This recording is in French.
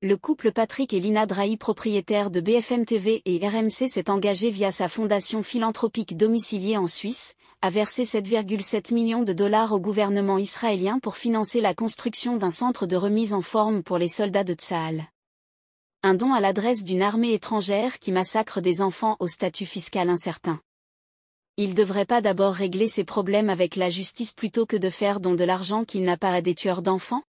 Le couple Patrick et Lina Drahi propriétaire de BFM TV et RMC s'est engagé via sa fondation philanthropique domiciliée en Suisse, à verser 7,7 millions de dollars au gouvernement israélien pour financer la construction d'un centre de remise en forme pour les soldats de Tsahal. Un don à l'adresse d'une armée étrangère qui massacre des enfants au statut fiscal incertain. Il devrait pas d'abord régler ses problèmes avec la justice plutôt que de faire don de l'argent qu'il n'a pas à des tueurs d'enfants